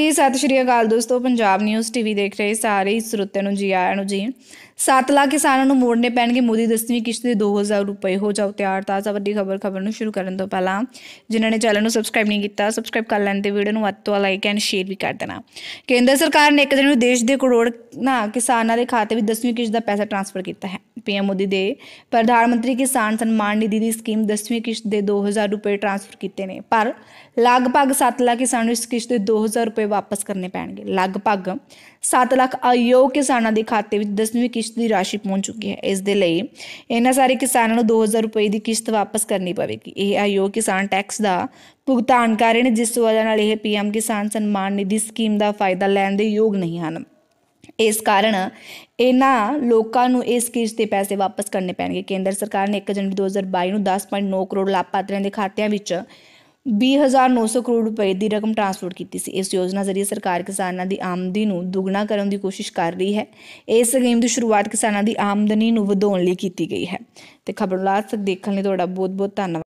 ਜੀ ਸਤਿ ਸ਼੍ਰੀ ਅਕਾਲ ਦੋਸਤੋ ਪੰਜਾਬ ਨਿਊਜ਼ ਟੀਵੀ ਦੇਖ ਰਹੇ ਸਾਰੇ ਸਰੋਤਿਆਂ ਨੂੰ ਜੀ ਆਇਆਂ ਨੂੰ ਜੀ 7 ਲੱਖ ਕਿਸਾਨਾਂ ਨੂੰ ਮੋੜਨੇ ਪੈਣਗੇ ਮੋਦੀ ਦਸਵੀਂ ਕਿਸ਼ਤ ਦੇ 2000 ਰੁਪਏ ਹੋ ਜਾਓ ਤਿਆਰ ਤਾਜ਼ਾ ਵੱਡੀ ਖਬਰ ਖਬਰ ਨੂੰ ਸ਼ੁਰੂ ਕਰਨ ਤੋਂ ਪਹਿਲਾਂ ਜਿਨ੍ਹਾਂ ਨੇ ਚੈਨਲ ਨੂੰ ਸਬਸਕ੍ਰਾਈਬ ਨਹੀਂ ਕੀਤਾ ਸਬਸਕ੍ਰਾਈਬ ਕਰ ਲੈਣ ਤੇ ਵੀਡੀਓ ਨੂੰ ਵੱਧ ਤੋਂ ਲਾਈਕ ਐਂਡ ਸ਼ੇਅਰ ਵੀ ਕਰ ਦੇਣਾ ਕੇਂਦਰ ਸਰਕਾਰ ਨੇ ਇੱਕ ਦਿਨ ਨੂੰ ਦੇਸ਼ ਦੇ ਕਰੋੜ ਨਾ ਕਿਸਾਨਾਂ ਦੇ ਖਾਤੇ ਵਿੱਚ ਦਸਵੀਂ ਕਿਸ਼ਤ ਦਾ ਪੈਸਾ ਟ੍ਰਾਂਸਫਰ ਕੀਤਾ ਹੈ ਪੀਐਮ ਮੋਦੀ ਦੇ ਪ੍ਰਧਾਨ ਮੰਤਰੀ ਕਿਸਾਨ ਸਨਮਾਨ ਨਿਧੀ ਦੀ ਸਕੀਮ ਦਸਵੀਂ ਕਿਸ਼ਤ ਦੇ 2000 ਰੁਪਏ ਟ੍ਰਾਂਸਫਰ ਕੀਤੇ ਨੇ ਪਰ ਲਗਭਗ 7 ਲੱਖ ਕਿਸਾਨਾਂ ਨੂੰ ਇਸ ਕਿਸ਼ਤ ਦੇ 2000 ਰੁਪਏ ਵਾਪਸ ਕਰਨੇ ਪੈਣਗੇ ਲਗਭਗ 7 ਲੱਖ ਅਯੋਗ ਕਿਸਾਨਾਂ ਦੇ ਖਾਤੇ ਵਿੱਚ 10ਵੀਂ ਕਿਸ਼ਤ ਦੀ ਰਾਸ਼ੀ ਪਹੁੰਚ ਚੁੱਕੀ ਹੈ ਇਸ ਦੇ ਲਈ ਇਹਨਾਂ ਸਾਰੇ ਕਿਸਾਨਾਂ ਨੂੰ 2000 ਰੁਪਏ ਦੀ ਕਿਸ਼ਤ ਵਾਪਸ ਕਰਨੀ ਪਵੇਗੀ ਇਹ ਅਯੋਗ ਕਿਸਾਨ ਟੈਕਸ ਦਾ ਭੁਗਤਾਨ ਕਰ ਰਹੇ ਨੇ ਜਿਸ ਵਜ੍ਹਾ ਨਾਲ ਇਹ ਪੀਐਮ ਕਿਸਾਨ ਸਨਮਾਨ ਨਿਧੀ ਸਕੀਮ ਦਾ ਫਾਇਦਾ ਲੈਣ ਦੇ ਯੋਗ ਨਹੀਂ ਹਨ ਇਸ ਕਾਰਨ ਇਹਨਾਂ ਲੋਕਾਂ ਨੂੰ ਇਸ ਕਿਸ਼ਤ ਦੇ ਪੈਸੇ ਵਾਪਸ ਕਰਨੇ ਪੈਣਗੇ ਕੇਂਦਰ ਸਰਕਾਰ ਨੇ 1 ਜਨਵਰੀ 2022 ਨੂੰ 10.9 ਕਰੋੜ ਲਾਭਪਾਤਰੀਆਂ ਦੇ ਖਾਤਿਆਂ ਵਿੱਚ 20900 ਕਰੋੜ ਰੁਪਏ ਦੀ ਰਕਮ ਟ੍ਰਾਂਸਫਰ ਕੀਤੀ ਸੀ ਇਸ ਯੋਜਨਾ ਜ਼ਰੀਏ ਸਰਕਾਰ ਕਿਸਾਨਾਂ ਦੀ ਆਮਦਨੀ ਨੂੰ ਦੁੱਗਣਾ ਕਰਨ ਦੀ ਕੋਸ਼ਿਸ਼ ਕਰ ਰਹੀ ਹੈ ਇਸ ਸਕੀਮ ਦੀ ਸ਼ੁਰੂਆਤ ਕਿਸਾਨਾਂ ਦੀ ਆਮਦਨੀ ਨੂੰ ਵਧਾਉਣ ਲਈ ਕੀਤੀ ਗਈ ਹੈ ਤੇ ਖਬਰ ਲਾਸਟ ਤੱਕ ਦੇਖਣ ਲਈ ਤੁਹਾਡਾ ਬਹੁਤ ਬਹੁਤ ਧੰਨਵਾਦ